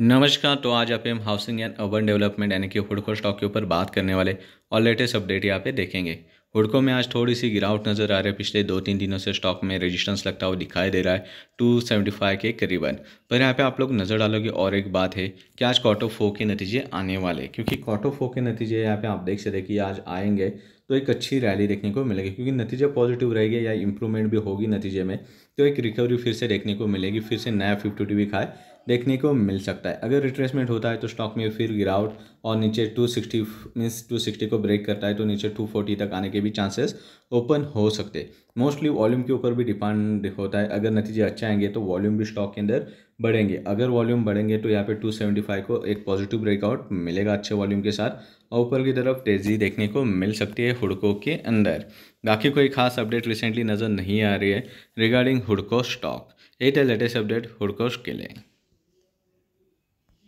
नमस्कार तो आज आप हम हाउसिंग एंड अर्बन डेवलपमेंट यानी कि हुडको स्टॉक के ऊपर बात करने वाले और लेटेस्ट अपडेट यहाँ पे देखेंगे हुडको में आज थोड़ी सी गिरावट नज़र आ रही है पिछले दो तीन दिनों से स्टॉक में रेजिस्टेंस लगता हुआ दिखाई दे रहा है टू सेवेंटी फाइव के करीबन पर यहाँ पे आप लोग नज़र डालोगे और एक बात है कि आज कॉटो फो के नतीजे आने वाले क्योंकि कॉटो फो के नतीजे यहाँ पे आप देख सकते कि आज आएंगे तो एक अच्छी रैली देखने को मिलेगी क्योंकि नतीजे पॉजिटिव रहेगा या इंप्रूवमेंट भी होगी नतीजे में तो एक रिकवरी फिर से देखने को मिलेगी फिर से नया फिफ्टी टू भी खाए देखने को मिल सकता है अगर रिट्रेसमेंट होता है तो स्टॉक में फिर गिरावट और नीचे 260 सिक्सटी मीन्स टू को ब्रेक करता है तो नीचे 240 तक आने के भी चांसेस ओपन हो सकते मोस्टली वॉल्यूम के ऊपर भी डिपेंड होता है अगर नतीजे अच्छे आएंगे तो वॉल्यूम भी स्टॉक के अंदर बढ़ेंगे अगर वॉल्यूम बढ़ेंगे तो यहाँ पे 275 को एक पॉजिटिव ब्रेकआउट मिलेगा अच्छे वॉल्यूम के साथ और ऊपर की तरफ तेज़ी देखने को मिल सकती है हुडको के अंदर बाकी कोई खास अपडेट रिसेंटली नज़र नहीं आ रही है रिगार्डिंग हुडको स्टॉक यही था लेटेस्ट अपडेट हुडकोस के लिए